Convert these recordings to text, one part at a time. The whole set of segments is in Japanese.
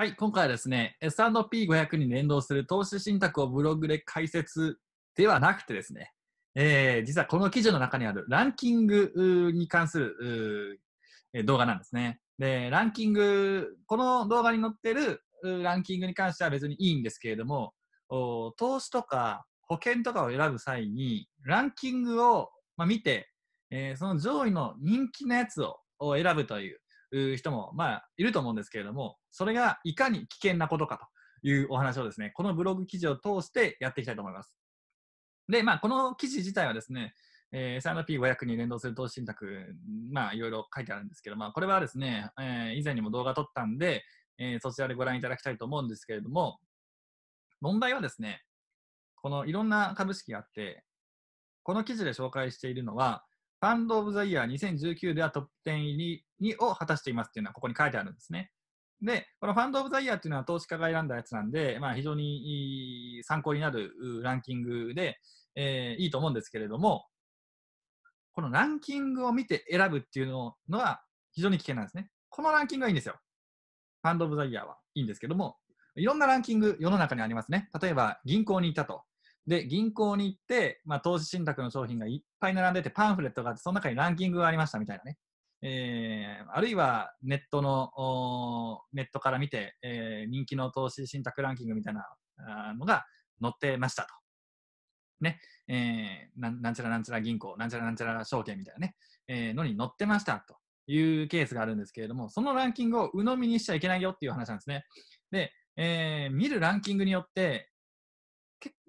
はい、今回はですね、S&P500 に連動する投資信託をブログで解説ではなくてですね、えー、実はこの記事の中にあるランキングに関する動画なんですね。で、ランキング、この動画に載ってるランキングに関しては別にいいんですけれども、投資とか保険とかを選ぶ際に、ランキングを、ま見て、えその上位の人気のやつを選ぶという、人も、まあ、いると思うんですけれども、それがいかに危険なことかというお話をですね、このブログ記事を通してやっていきたいと思います。で、まあ、この記事自体はですね、えー、3P500 に連動する投資信託、まあ、いろいろ書いてあるんですけど、まあ、これはですね、えー、以前にも動画撮ったんで、えー、そちらでご覧いただきたいと思うんですけれども、問題はですね、このいろんな株式があって、この記事で紹介しているのは、ファンド・オブ・ザ・イヤー2019ではトップ10入りを果たしていますっていうのはここに書いてあるんですね。で、このファンド・オブ・ザ・イヤーっていうのは投資家が選んだやつなんで、まあ、非常に参考になるランキングで、えー、いいと思うんですけれども、このランキングを見て選ぶっていうのは非常に危険なんですね。このランキングはいいんですよ。ファンド・オブ・ザ・イヤーはいいんですけども、いろんなランキング世の中にありますね。例えば銀行に行ったと。で、銀行に行って、まあ、投資信託の商品がいっぱい並んでて、パンフレットがあって、その中にランキングがありましたみたいなね。えー、あるいはネットの、ネットから見て、えー、人気の投資信託ランキングみたいなのが載ってましたと。ね、えー、なんちゃらなんちゃら銀行、なんちゃらなんちゃら証券みたいなね、えー、のに載ってましたというケースがあるんですけれども、そのランキングを鵜呑みにしちゃいけないよっていう話なんですね。で、えー、見るランキングによって、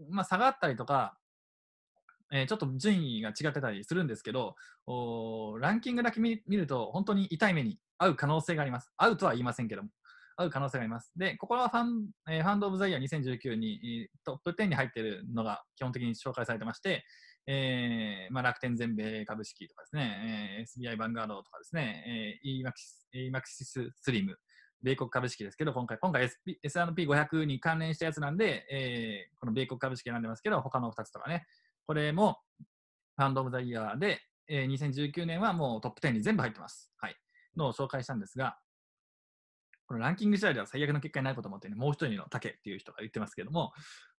まあ、下がったりとか、えー、ちょっと順位が違ってたりするんですけど、おランキングだけ見ると、本当に痛い目に合う可能性があります。合うとは言いませんけども、合う可能性があります。で、ここはファン、えー、ファンド・オブ・ザ・イヤー2019にトップ10に入っているのが基本的に紹介されてまして、えーまあ、楽天全米株式とかですね、えー、SBI バンガードとかですね、えー、EMAXIS スリム、米国株式ですけど、今回、今回 S&P500 に関連したやつなんで、えー、この米国株式選んでますけど、他の2つとかね、これもファンド・オブ・ザ・イヤーで、えー、2019年はもうトップ10に全部入ってます。はい。のを紹介したんですが、このランキング次第では最悪の結果になることもってね、もう一人の竹っていう人が言ってますけども、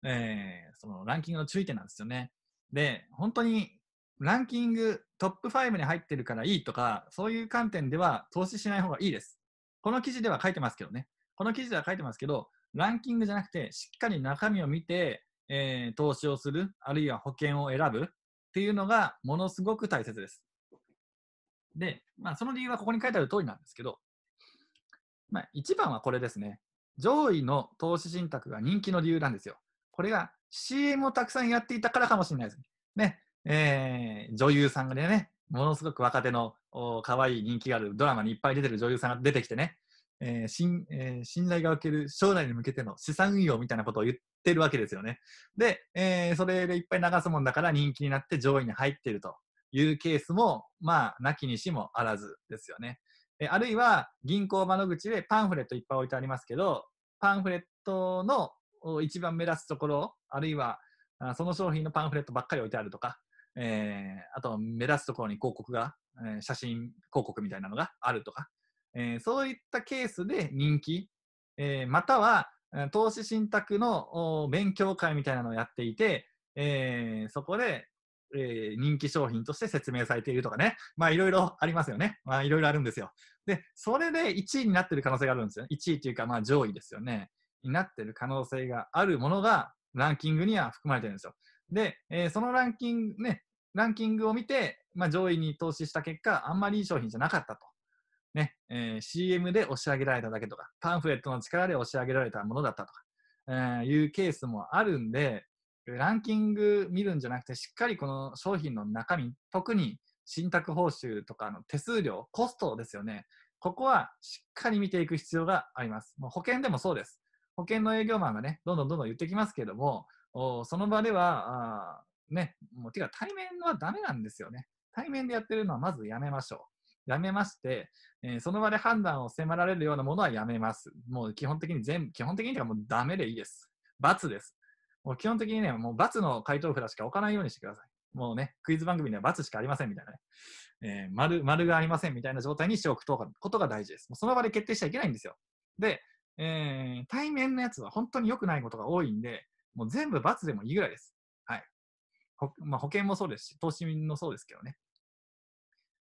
えー、そのランキングの注意点なんですよね。で、本当にランキングトップ5に入ってるからいいとか、そういう観点では投資しない方がいいです。この記事では書いてますけどね、この記事では書いてますけど、ランキングじゃなくて、しっかり中身を見て、えー、投資をする、あるいは保険を選ぶっていうのがものすごく大切です。で、まあ、その理由はここに書いてある通りなんですけど、まあ、一番はこれですね。上位の投資信託が人気の理由なんですよ。これが CM をたくさんやっていたからかもしれないです。ね、えー、女優さんがね、ものすごく若手の可愛い人気があるドラマにいっぱい出てる女優さんが出てきてね、えー信えー、信頼がおける将来に向けての資産運用みたいなことを言ってるわけですよね。で、えー、それでいっぱい流すもんだから人気になって上位に入っているというケースも、まあ、なきにしもあらずですよね。えー、あるいは銀行窓口でパンフレットいっぱい置いてありますけど、パンフレットの一番目立つところ、あるいはその商品のパンフレットばっかり置いてあるとか、えー、あと目立つところに広告が、えー、写真広告みたいなのがあるとか、えー、そういったケースで人気、えまたは投資信託の勉強会みたいなのをやっていて、えそこで、え人気商品として説明されているとかね、まあいろいろありますよね。まあいろいろあるんですよ。で、それで1位になってる可能性があるんですよ。1位というかまあ上位ですよね。になってる可能性があるものがランキングには含まれてるんですよ。で、えー、そのランキング、ね、ランキングを見て、まあ、上位に投資した結果、あんまりいい商品じゃなかったと。ね、えー、CM で押し上げられただけとか、パンフレットの力で押し上げられたものだったとか、えー、いうケースもあるんで、ランキング見るんじゃなくて、しっかりこの商品の中身、特に信託報酬とかの手数料、コストですよね。ここはしっかり見ていく必要があります。もう保険でもそうです。保険の営業マンがね、どんどんどんどん言ってきますけども、その場では、あね、もう、てか対面はダメなんですよね。対面でやってるのはまずやめましょう。やめまして、えー、その場で判断を迫られるようなものはやめます。もう基本的に全部、基本的にはもうダメでいいです。罰です。もう基本的にね、もう罰の回答札しか置かないようにしてください。もうね、クイズ番組には罰しかありませんみたいなね。えー、丸、丸がありませんみたいな状態にしておくことが大事です。もうその場で決定しちゃいけないんですよ。で、えー、対面のやつは本当に良くないことが多いんで、もう全部罰でもいいぐらいです。はい。ほまあ、保険もそうですし、投資もそうですけどね。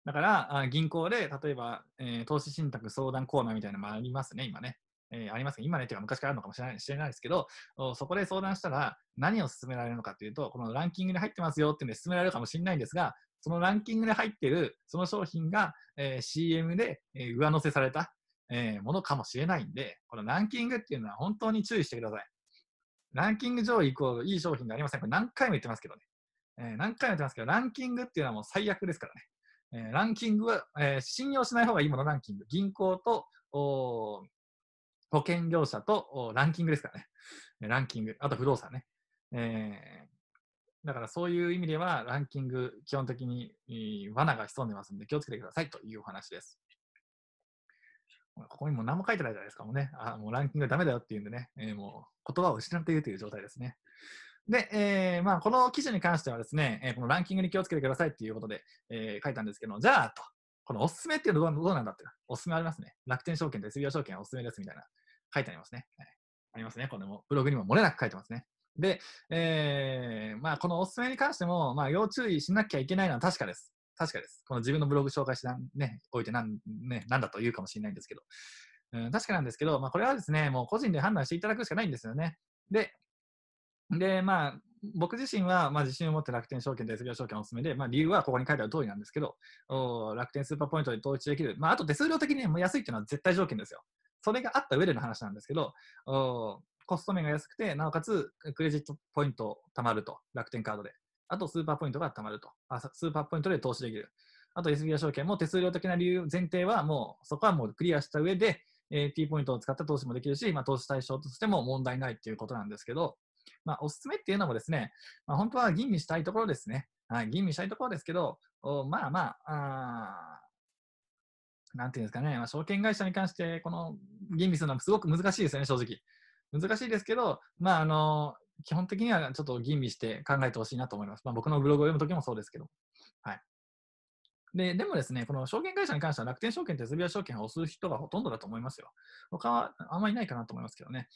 だから、あ銀行で、例えば、えー、投資信託相談コーナーみたいなのもありますね、今ね。えー、ありますね。今ね、というか昔からあるのかもしれないしれないですけど、そこで相談したら何を勧められるのかというと、このランキングに入ってますよっていうので勧められるかもしれないんですが、そのランキングで入ってるその商品が、えー、CM で、えー、上乗せされた、えー、ものかもしれないんで、このランキングっていうのは本当に注意してください。ランキング上位イコールいい商品がありません。これ何回も言ってますけどね。えー、何回も言ってますけど、ランキングっていうのはもう最悪ですからね。えー、ランキングは、えー、信用しない方がいいものランキング。銀行と保険業者とランキングですからね。ランキング。あと不動産ね。えー、だからそういう意味ではランキング基本的に罠が潜んでますんで気をつけてくださいというお話です。ここにも何も書いてないじゃないですか、もうね。あもうランキングダメだよっていうんでね、えー、もう言葉を失っているという状態ですね。で、えー、まあ、この記事に関してはですね、えー、このランキングに気をつけてくださいっていうことで、えー、書いたんですけど、じゃあ、と、このおすすめっていうのはどうなんだって、おすすめありますね。楽天証券と s b o 証券おすすめですみたいな、書いてありますね。はい、ありますね。これもブログにも漏れなく書いてますね。で、えー、まあ、このおすすめに関しても、まあ、要注意しなきゃいけないのは確かです。確かです。この自分のブログ紹介してね、おいてなん、ね、なんだと言うかもしれないんですけど。うん、確かなんですけど、まあ、これはですね、もう個人で判断していただくしかないんですよね。で、で、まあ、僕自身は、まあ、自信を持って楽天証券と SBI 証券おすすめで、まあ、理由はここに書いてある通りなんですけど、お楽天スーパーポイントで統一できる。まあ、あと手数料的にも安いっていうのは絶対条件ですよ。それがあった上での話なんですけど、おコスト面が安くて、なおかつクレジットポイント貯まると、楽天カードで。あとスーパーポイントが貯まると。あスーパーポイントで投資できる。あと SBI 証券も手数料的な理由、前提はもう、そこはもうクリアした上で、えー、T ポイントを使った投資もできるし、まあ、投資対象としても問題ないっていうことなんですけど、まあ、おすすめっていうのもですね、まあ、本当は吟味したいところですね。はい、吟味したいところですけど、おまあまあ、あなんていうんですかね、まあ、証券会社に関して、この吟味するのはすごく難しいですよね、正直。難しいですけど、まあ、あの、基本的にはちょっと吟味して考えてほしいなと思います。まあ、僕のブログを読むときもそうですけど。はい。で、でもですね、この証券会社に関しては楽天証券手 s b 証券を押す人がほとんどだと思いますよ。他はあんまりいないかなと思いますけどね。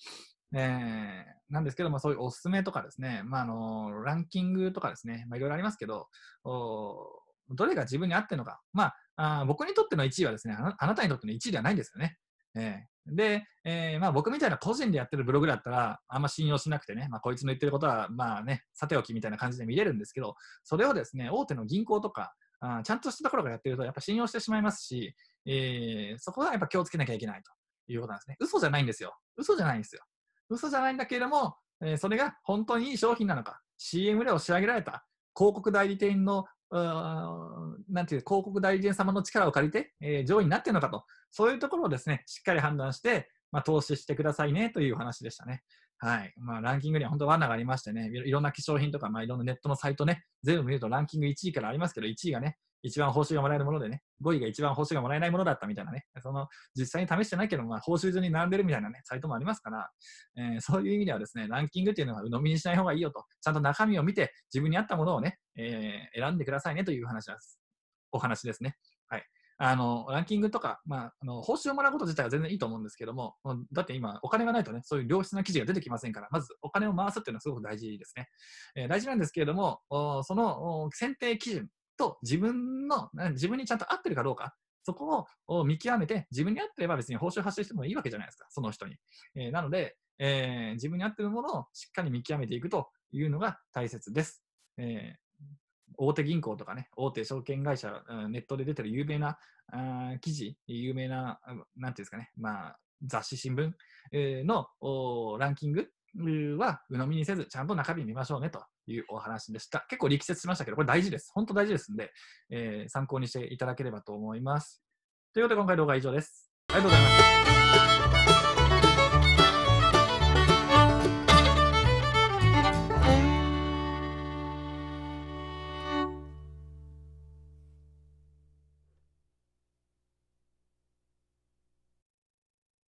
えー、なんですけどあそういうおすすめとかですね、まあ、あのランキングとかですね、まあ、いろいろありますけど、どれが自分に合ってるのか。まあ、あ僕にとっての1位はですねあな、あなたにとっての1位ではないんですよね。えで、えー、まあ僕みたいな個人でやってるブログだったら、あんま信用しなくてね、まあこいつの言ってることは、まあね、さておきみたいな感じで見れるんですけど、それをですね、大手の銀行とか、あちゃんとしたところがやってると、やっぱ信用してしまいますし、えー、そこはやっぱ気をつけなきゃいけないということなんですね。嘘じゃないんですよ。嘘じゃないんですよ。嘘じゃないんだけれども、えー、それが本当にいい商品なのか、CM で押し上げられた、広告代理店のなんていう、広告大臣様の力を借りて、えー、上位になっているのかと、そういうところをですね、しっかり判断して、まあ、投資してくださいねという話でしたね。はい。まあ、ランキングには本当罠がありましてね、いろんな化粧品とか、まあ、いろんなネットのサイトね、全部見るとランキング1位からありますけど、1位がね、一番報酬がもらえるものでね、5位が一番報酬がもらえないものだったみたいなね、その、実際に試してないけど、まあ、報酬順に並んでるみたいなね、サイトもありますから、えー、そういう意味ではですね、ランキングっていうのは鵜呑みにしない方がいいよと、ちゃんと中身を見て、自分に合ったものをね、えー、選んでくださいねという話です。お話ですね。はい。あの、ランキングとか、まあ、あの、報酬をもらうこと自体は全然いいと思うんですけども、だって今、お金がないとね、そういう良質な記事が出てきませんから、まずお金を回すっていうのはすごく大事ですね。えー、大事なんですけれども、その選定基準と自分の、自分にちゃんと合ってるかどうか、そこを見極めて、自分に合ってれば別に報酬発生してもいいわけじゃないですか、その人に。えー、なので、えー、自分に合ってるものをしっかり見極めていくというのが大切です。え大手銀行とかね、大手証券会社、ネットで出てる有名な記事、有名な、なんていうんですかね、まあ、雑誌、新聞のランキングは鵜呑みにせず、ちゃんと中身見ましょうねというお話でした。結構力説しましたけど、これ大事です。本当大事ですんで、えー、参考にしていただければと思います。ということで、今回動画は以上です。ありがとうございます。